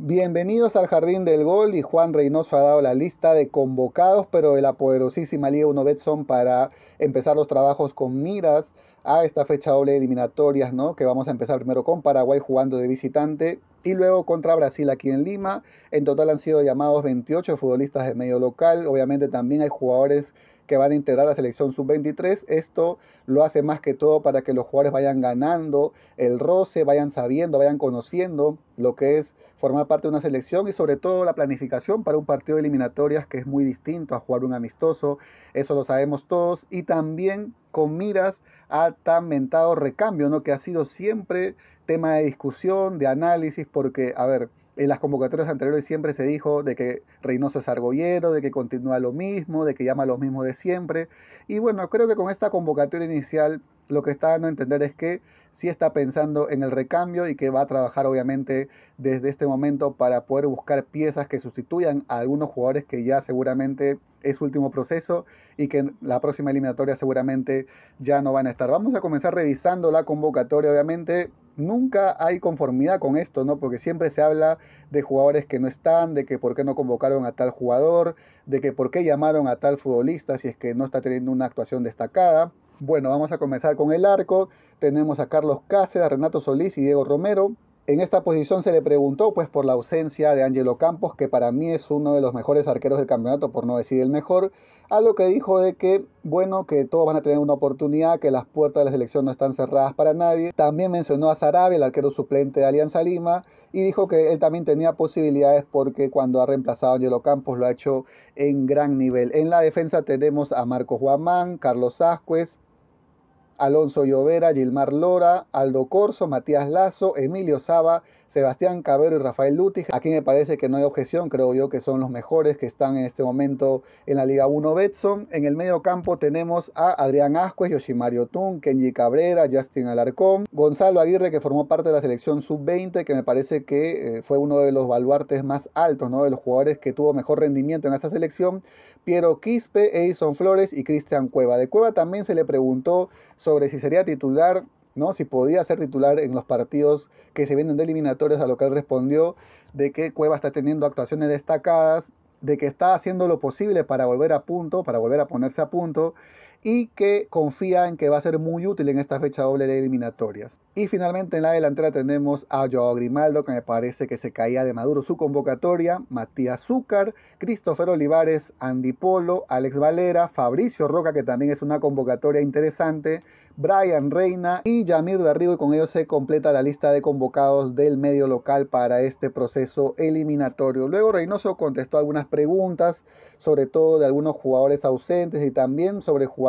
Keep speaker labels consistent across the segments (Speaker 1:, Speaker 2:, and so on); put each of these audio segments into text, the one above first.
Speaker 1: Bienvenidos al Jardín del Gol y Juan Reynoso ha dado la lista de convocados, pero de la poderosísima Liga 1 Betson para empezar los trabajos con miras a esta fecha doble eliminatorias, ¿no? Que vamos a empezar primero con Paraguay jugando de visitante y luego contra Brasil aquí en Lima. En total han sido llamados 28 futbolistas de medio local. Obviamente también hay jugadores que van a integrar la selección sub-23. Esto lo hace más que todo para que los jugadores vayan ganando el roce, vayan sabiendo, vayan conociendo lo que es formar parte de una selección y sobre todo la planificación para un partido de eliminatorias que es muy distinto a jugar un amistoso, eso lo sabemos todos, y también con miras a tan mentado recambio, ¿no? que ha sido siempre tema de discusión, de análisis, porque, a ver, en las convocatorias anteriores siempre se dijo de que Reynoso es argollero, de que continúa lo mismo, de que llama lo los mismos de siempre. Y bueno, creo que con esta convocatoria inicial lo que está dando a entender es que sí está pensando en el recambio y que va a trabajar obviamente desde este momento para poder buscar piezas que sustituyan a algunos jugadores que ya seguramente es último proceso y que en la próxima eliminatoria seguramente ya no van a estar. Vamos a comenzar revisando la convocatoria, obviamente. Nunca hay conformidad con esto, ¿no? Porque siempre se habla de jugadores que no están, de que por qué no convocaron a tal jugador, de que por qué llamaron a tal futbolista si es que no está teniendo una actuación destacada. Bueno, vamos a comenzar con el arco. Tenemos a Carlos Cáceres, a Renato Solís y Diego Romero. En esta posición se le preguntó pues por la ausencia de Angelo Campos, que para mí es uno de los mejores arqueros del campeonato, por no decir el mejor, a lo que dijo de que bueno, que todos van a tener una oportunidad, que las puertas de la selección no están cerradas para nadie. También mencionó a Sarabia, el arquero suplente de Alianza Lima, y dijo que él también tenía posibilidades porque cuando ha reemplazado a Angelo Campos lo ha hecho en gran nivel. En la defensa tenemos a Marcos Guamán, Carlos Ascuez, Alonso Llovera, Gilmar Lora, Aldo Corso, Matías Lazo, Emilio Saba, Sebastián Cabero y Rafael Lutis. Aquí me parece que no hay objeción, creo yo que son los mejores que están en este momento en la Liga 1 Betson. En el medio campo tenemos a Adrián Ascuez, Yoshimario Tun, Kenji Cabrera, Justin Alarcón, Gonzalo Aguirre que formó parte de la selección sub-20 que me parece que eh, fue uno de los baluartes más altos, ¿no? de los jugadores que tuvo mejor rendimiento en esa selección, Piero Quispe, Edison Flores y Cristian Cueva. De Cueva también se le preguntó sobre si sería titular si podía ser titular en los partidos que se vienen de eliminatorias, a lo que él respondió, de que Cueva está teniendo actuaciones destacadas, de que está haciendo lo posible para volver a punto, para volver a ponerse a punto, y que confía en que va a ser muy útil en esta fecha doble de eliminatorias. Y finalmente en la delantera tenemos a Joao Grimaldo, que me parece que se caía de maduro su convocatoria, Matías Zúcar, Christopher Olivares, Andy Polo, Alex Valera, Fabricio Roca, que también es una convocatoria interesante, Brian Reina y Yamir Darrigo, y con ellos se completa la lista de convocados del medio local para este proceso eliminatorio. Luego Reynoso contestó algunas preguntas, sobre todo de algunos jugadores ausentes y también sobre jugadores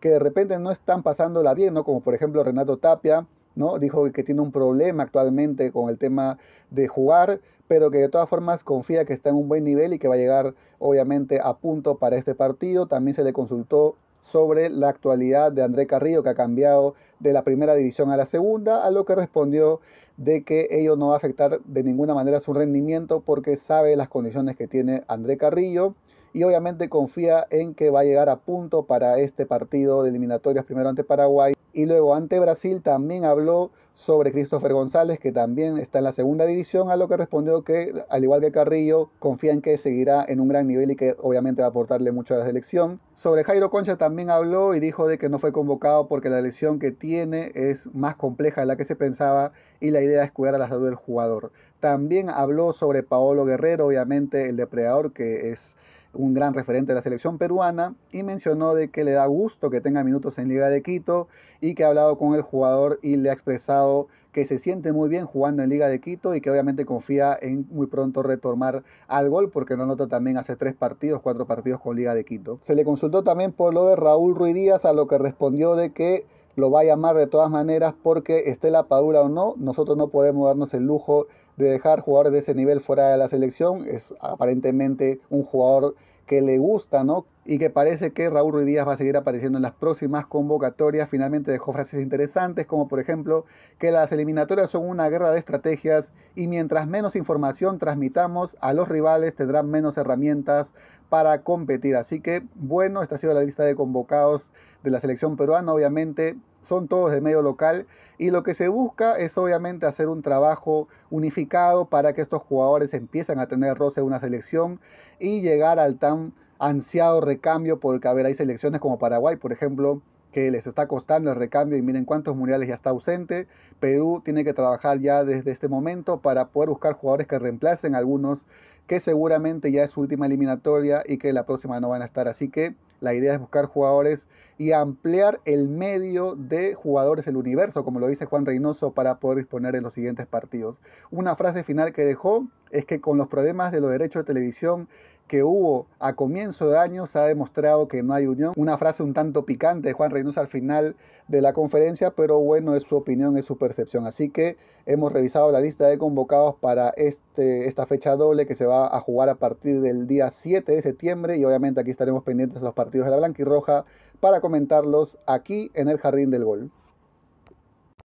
Speaker 1: que de repente no están pasándola bien, ¿no? Como por ejemplo Renato Tapia, ¿no? Dijo que tiene un problema actualmente con el tema de jugar, pero que de todas formas confía que está en un buen nivel y que va a llegar obviamente a punto para este partido. También se le consultó sobre la actualidad de André Carrillo, que ha cambiado de la primera división a la segunda, a lo que respondió de que ello no va a afectar de ninguna manera su rendimiento porque sabe las condiciones que tiene André Carrillo y obviamente confía en que va a llegar a punto para este partido de eliminatorias, primero ante Paraguay y luego ante Brasil. También habló sobre Christopher González, que también está en la segunda división, a lo que respondió que, al igual que Carrillo, confía en que seguirá en un gran nivel y que obviamente va a aportarle mucho a la selección. Sobre Jairo Concha también habló y dijo de que no fue convocado porque la lesión que tiene es más compleja de la que se pensaba y la idea es cuidar a la salud del jugador. También habló sobre Paolo Guerrero, obviamente el depredador que es un gran referente de la selección peruana, y mencionó de que le da gusto que tenga minutos en Liga de Quito y que ha hablado con el jugador y le ha expresado que se siente muy bien jugando en Liga de Quito y que obviamente confía en muy pronto retomar al gol porque no nota también hace tres partidos, cuatro partidos con Liga de Quito. Se le consultó también por lo de Raúl Ruiz Díaz a lo que respondió de que lo va a llamar de todas maneras porque esté la padura o no, nosotros no podemos darnos el lujo de dejar jugadores de ese nivel fuera de la selección. Es aparentemente un jugador que le gusta, ¿no? y que parece que Raúl Ruiz Díaz va a seguir apareciendo en las próximas convocatorias. Finalmente dejó frases interesantes como por ejemplo que las eliminatorias son una guerra de estrategias y mientras menos información transmitamos a los rivales tendrán menos herramientas para competir. Así que bueno, esta ha sido la lista de convocados de la selección peruana. Obviamente son todos de medio local y lo que se busca es obviamente hacer un trabajo unificado para que estos jugadores empiecen a tener roce en una selección y llegar al tan ansiado recambio, porque a ver, hay selecciones como Paraguay, por ejemplo, que les está costando el recambio y miren cuántos mundiales ya está ausente. Perú tiene que trabajar ya desde este momento para poder buscar jugadores que reemplacen algunos que seguramente ya es su última eliminatoria y que la próxima no van a estar. Así que la idea es buscar jugadores y ampliar el medio de jugadores, el universo, como lo dice Juan Reynoso, para poder disponer en los siguientes partidos. Una frase final que dejó es que con los problemas de los derechos de televisión que hubo a comienzo de año se ha demostrado que no hay unión. Una frase un tanto picante de Juan Reynoso al final de la conferencia, pero bueno, es su opinión, es su percepción. Así que hemos revisado la lista de convocados para este, esta fecha doble que se va a jugar a partir del día 7 de septiembre y obviamente aquí estaremos pendientes de los partidos de la blanca y roja para comentarlos aquí en el Jardín del Gol.